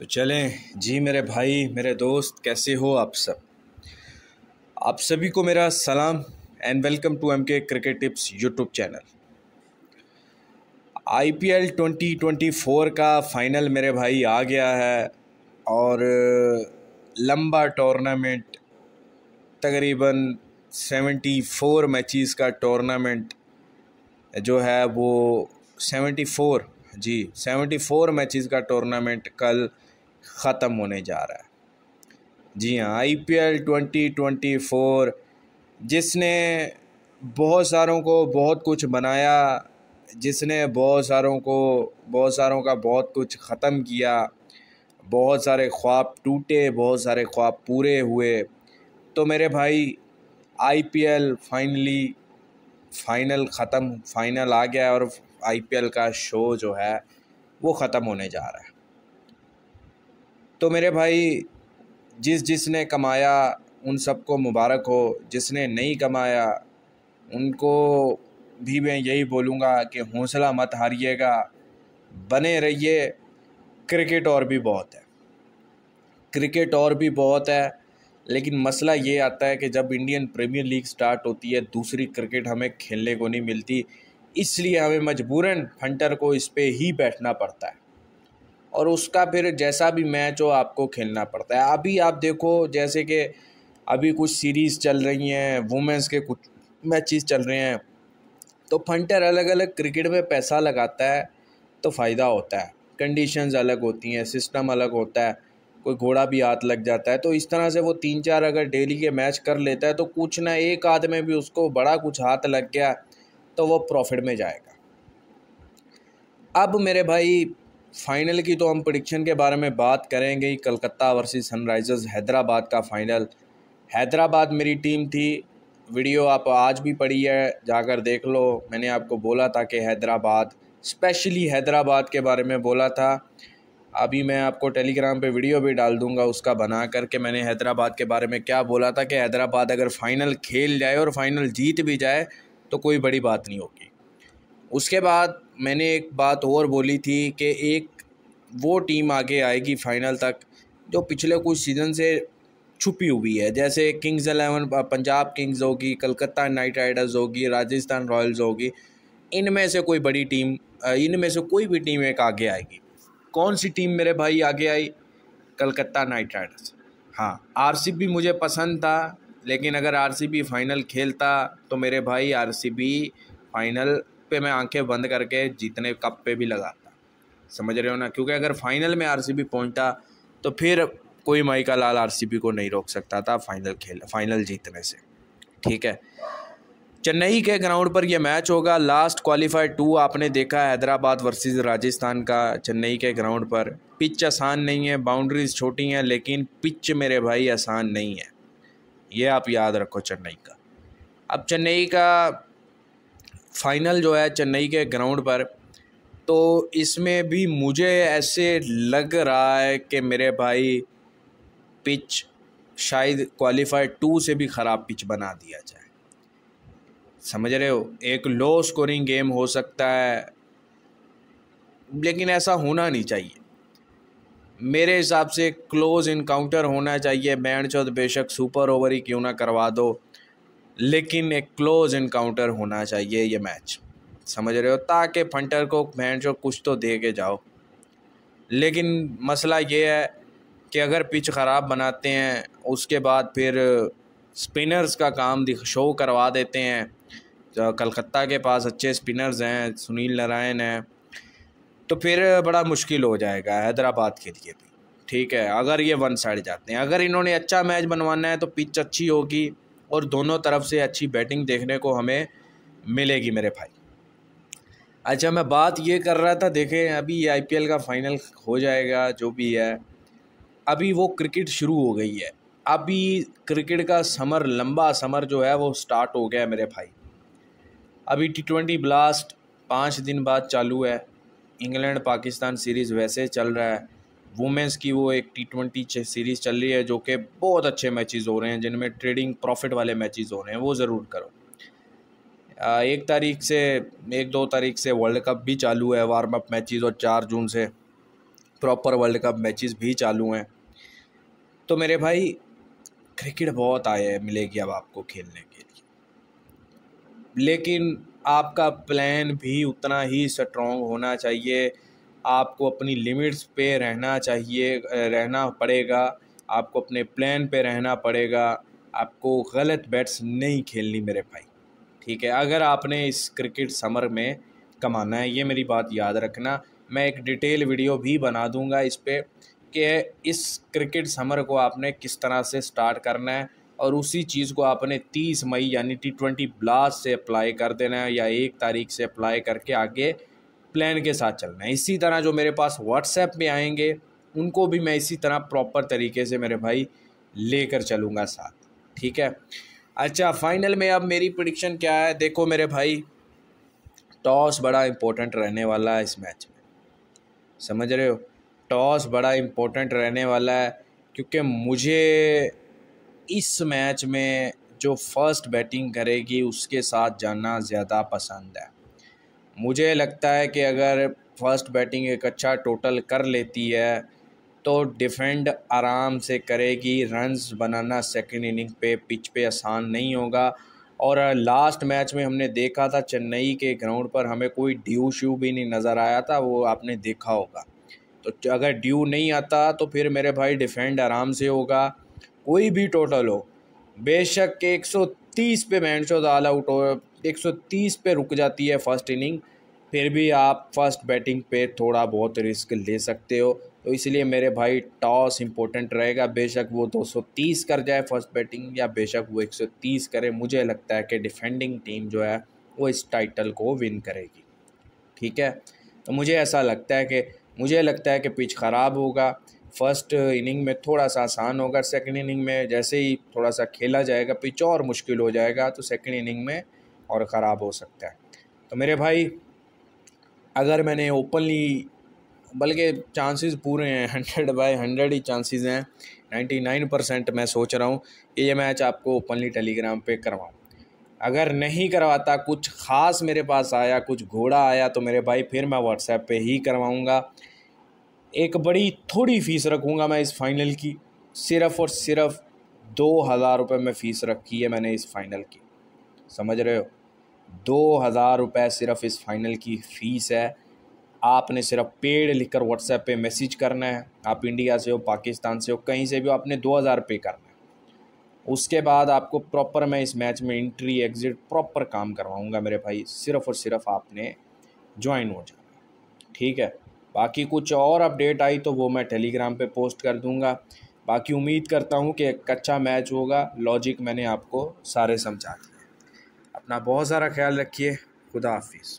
तो चलें जी मेरे भाई मेरे दोस्त कैसे हो आप सब आप सभी को मेरा सलाम and welcome to M K cricket tips YouTube channel I P L twenty twenty four का फाइनल मेरे भाई आ गया है और लंबा टूर्नामेंट तकरीबन सेवेंटी फोर मैचेस का टूर्नामेंट जो है वो सेवेंटी फोर जी सेवेंटी फोर मैचेस का टूर्नामेंट कल ख़त्म होने जा रहा है जी हाँ I P L twenty twenty four जिसने बहुत सारों को बहुत कुछ बनाया जिसने बहुत सारों को बहुत सारों का बहुत कुछ ख़त्म किया बहुत सारे ख्वाब टूटे बहुत सारे ख्वाब पूरे हुए तो मेरे भाई आईपीएल फाइनली फाइनल ख़त्म फाइनल आ गया और आईपीएल का शो जो है वो ख़त्म होने जा रहा है तो मेरे भाई जिस जिसने कमाया उन सबको मुबारक हो जिसने नहीं कमाया उनको भी मैं यही बोलूँगा कि हौसला मत हारिएगा बने रहिए क्रिकेट और भी बहुत है क्रिकेट और भी बहुत है लेकिन मसला ये आता है कि जब इंडियन प्रीमियर लीग स्टार्ट होती है दूसरी क्रिकेट हमें खेलने को नहीं मिलती इसलिए हमें मजबूरन फंटर को इस पर ही बैठना पड़ता है और उसका फिर जैसा भी मैच हो आपको खेलना पड़ता है अभी आप देखो जैसे कि अभी कुछ सीरीज़ चल रही हैं वुमेंस के कुछ मैचेस चल रहे हैं तो फंटर अलग अलग क्रिकेट में पैसा लगाता है तो फ़ायदा होता है कंडीशंस अलग होती हैं सिस्टम अलग होता है कोई घोड़ा भी हाथ लग जाता है तो इस तरह से वो तीन चार अगर डेली के मैच कर लेता है तो कुछ ना एक आदमी में भी उसको बड़ा कुछ हाथ लग गया तो वो प्रॉफिट में जाएगा अब मेरे भाई फाइनल की तो हम प्रडिक्शन के बारे में बात करेंगे कलकत्ता वर्सेस सनराइज़र्स हैदराबाद का फ़ाइनल हैदराबाद मेरी टीम थी वीडियो आप आज भी पड़ी है जाकर देख लो मैंने आपको बोला था कि हैदराबाद स्पेशली हैदराबाद के बारे में बोला था अभी मैं आपको टेलीग्राम पे वीडियो भी डाल दूंगा उसका बना करके मैंने हैदराबाद के बारे में क्या बोला था कि हैदराबाद अगर फ़ाइनल खेल जाए और फाइनल जीत भी जाए तो कोई बड़ी बात नहीं होगी उसके बाद मैंने एक बात और बोली थी कि एक वो टीम आगे आएगी फ़ाइनल तक जो पिछले कुछ सीज़न से छुपी हुई है जैसे किंग्स एलेवन पंजाब किंग्स होगी कलकत्ता नाइट राइडर्स होगी राजस्थान रॉयल्स होगी इनमें से कोई बड़ी टीम इनमें से कोई भी टीम एक आगे आएगी कौन सी टीम मेरे भाई आगे आई कलकत्ता नाइट राइडर्स हाँ आरसीबी मुझे पसंद था लेकिन अगर आरसीबी फ़ाइनल खेलता तो मेरे भाई आरसीबी फ़ाइनल पे मैं आंखें बंद करके जीतने कप पे भी लगाता समझ रहे हो ना क्योंकि अगर फाइनल में आरसीबी पहुंचता तो फिर कोई माइका लाल आरसीबी को नहीं रोक सकता था फाइनल खेल फाइनल जीतने से ठीक है चेन्नई के ग्राउंड पर यह मैच होगा लास्ट क्वालिफाइड टू आपने देखा हैदराबाद वर्सेस राजस्थान का चेन्नई के ग्राउंड पर पिच आसान नहीं है बाउंड्रीज छोटी हैं लेकिन पिच मेरे भाई आसान नहीं है ये आप याद रखो चेन्नई का अब चेन्नई का फाइनल जो है चेन्नई के ग्राउंड पर तो इसमें भी मुझे ऐसे लग रहा है कि मेरे भाई पिच शायद क्वालिफाई टू से भी ख़राब पिच बना दिया जाए समझ रहे हो एक लो स्कोरिंग गेम हो सकता है लेकिन ऐसा होना नहीं चाहिए मेरे हिसाब से क्लोज इनकाउंटर होना चाहिए बैंड चौथ बेशक सुपर ओवर ही क्यों ना करवा दो लेकिन एक क्लोज इनकाउंटर होना चाहिए ये मैच समझ रहे हो ताकि फंटर को बैंड चौथ कुछ तो दे के जाओ लेकिन मसला ये है कि अगर पिच ख़राब बनाते हैं उसके बाद फिर स्पिनर्स का काम शो करवा देते हैं कलकत्ता के पास अच्छे स्पिनर्स हैं सुनील नारायण हैं तो फिर बड़ा मुश्किल हो जाएगा हैदराबाद के लिए भी ठीक है अगर ये वन साइड जाते हैं अगर इन्होंने अच्छा मैच बनवाना है तो पिच अच्छी होगी और दोनों तरफ से अच्छी बैटिंग देखने को हमें मिलेगी मेरे भाई अच्छा मैं बात ये कर रहा था देखें अभी आईपीएल का फाइनल हो जाएगा जो भी है अभी वो क्रिकेट शुरू हो गई है अभी क्रिकेट का समर लंबा समर जो है वो स्टार्ट हो गया है मेरे भाई अभी टी ट्वेंटी ब्लास्ट पाँच दिन बाद चालू है इंग्लैंड पाकिस्तान सीरीज़ वैसे चल रहा है वुमेंस की वो एक टी ट्वेंटी सीरीज़ चल रही है जो कि बहुत अच्छे मैचेस हो रहे हैं जिनमें ट्रेडिंग प्रॉफिट वाले मैचेस हो रहे हैं वो ज़रूर करो एक तारीख से एक दो तारीख से वर्ल्ड कप भी चालू है वार्म अप मैचेस और चार जून से प्रॉपर वर्ल्ड कप मैचेस भी चालू हैं तो मेरे भाई क्रिकेट बहुत आए मिलेगी अब आपको खेलने के लिए लेकिन आपका प्लान भी उतना ही स्ट्रॉन्ग होना चाहिए आपको अपनी लिमिट्स पे रहना चाहिए रहना पड़ेगा आपको अपने प्लान पे रहना पड़ेगा आपको गलत बैट्स नहीं खेलनी मेरे भाई ठीक है अगर आपने इस क्रिकेट समर में कमाना है ये मेरी बात याद रखना मैं एक डिटेल वीडियो भी बना दूंगा इस पर कि इस क्रिकेट समर को आपने किस तरह से स्टार्ट करना है और उसी चीज़ को आपने तीस मई यानी टी ट्वेंटी ब्लास्ट से अप्लाई कर देना है या एक तारीख से अप्लाई करके आगे प्लान के साथ चलना है इसी तरह जो मेरे पास व्हाट्सएप में आएंगे उनको भी मैं इसी तरह प्रॉपर तरीके से मेरे भाई लेकर चलूँगा साथ ठीक है अच्छा फाइनल में अब मेरी प्रडिक्शन क्या है देखो मेरे भाई टॉस बड़ा इम्पोर्टेंट रहने वाला है इस मैच में समझ रहे हो टॉस बड़ा इम्पोर्टेंट रहने वाला है क्योंकि मुझे इस मैच में जो फर्स्ट बैटिंग करेगी उसके साथ जाना ज़्यादा पसंद है मुझे लगता है कि अगर फर्स्ट बैटिंग एक अच्छा टोटल कर लेती है तो डिफेंड आराम से करेगी रन्स बनाना सेकंड इनिंग पे पिच पे आसान नहीं होगा और लास्ट मैच में हमने देखा था चेन्नई के ग्राउंड पर हमें कोई ड्यू श्यू भी नहीं नज़र आया था वो आपने देखा होगा तो अगर ड्यू नहीं आता तो फिर मेरे भाई डिफेंड आराम से होगा कोई भी टोटल हो बेशक एक सौ तीस पे मैंशोज ऑल आउट हो एक सौ तीस पे रुक जाती है फर्स्ट इनिंग फिर भी आप फर्स्ट बैटिंग पे थोड़ा बहुत रिस्क ले सकते हो तो इसलिए मेरे भाई टॉस इम्पोर्टेंट रहेगा बेशक वो 230 कर जाए फर्स्ट बैटिंग या बेशक वो 130 करे मुझे लगता है कि डिफेंडिंग टीम जो है वो इस टाइटल को विन करेगी ठीक है तो मुझे ऐसा लगता है कि मुझे लगता है कि पिच ख़राब होगा फर्स्ट इनिंग में थोड़ा सा आसान होगा सेकंड इनिंग में जैसे ही थोड़ा सा खेला जाएगा पिच और मुश्किल हो जाएगा तो सेकंड इनिंग में और ख़राब हो सकता है तो मेरे भाई अगर मैंने ओपनली बल्कि चांसेस पूरे हैं हंड्रेड बाय हंड्रेड ही चांसेस हैं नाइन्टी नाइन परसेंट मैं सोच रहा हूँ कि ये मैच आपको ओपनली टेलीग्राम पर करवाऊँ अगर नहीं करवाता कुछ ख़ास मेरे पास आया कुछ घोड़ा आया तो मेरे भाई फिर मैं व्हाट्सएप पर ही करवाऊँगा एक बड़ी थोड़ी फ़ीस रखूँगा मैं इस फ़ाइनल की सिर्फ़ और सिर्फ़ दो हज़ार रुपये में फ़ीस रखी है मैंने इस फ़ाइनल की समझ रहे हो दो हज़ार रुपये सिर्फ़ इस फ़ाइनल की फ़ीस है आपने सिर्फ पेड लिखकर व्हाट्सएप पे मैसेज करना है आप इंडिया से हो पाकिस्तान से हो कहीं से भी हो आपने दो हज़ार पे करना है उसके बाद आपको प्रॉपर मैं इस मैच में इंट्री एग्ज़िट प्रॉपर काम करवाऊँगा मेरे भाई सिर्फ़ और सिर्फ आपने ज्वाइन हो जाना ठीक है बाकी कुछ और अपडेट आई तो वो मैं टेलीग्राम पे पोस्ट कर दूंगा बाकी उम्मीद करता हूँ कि एक अच्छा मैच होगा लॉजिक मैंने आपको सारे समझा दिए अपना बहुत सारा ख्याल रखिए खुदा हाफिज़